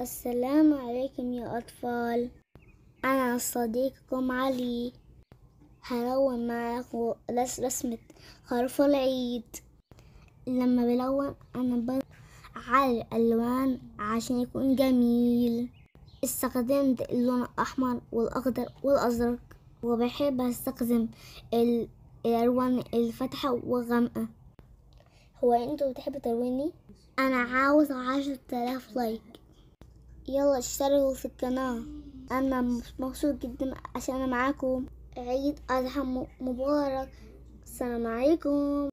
السلام عليكم يا أطفال أنا صديقكم علي هلون معاكم رسمة خروف العيد لما بلون أنا بل على الألوان عشان يكون جميل استخدمت اللون الأحمر والأخضر والأزرق وبحب أستخدم الألوان الفاتحة والغامقة هو أنتوا بتحبوا تلوني؟ أنا عاوز عشرة آلاف لايك يلا اشتركوا في القناة أنا مبسوط جدا عشان أنا معاكم عيد أضحى مبارك السلام عليكم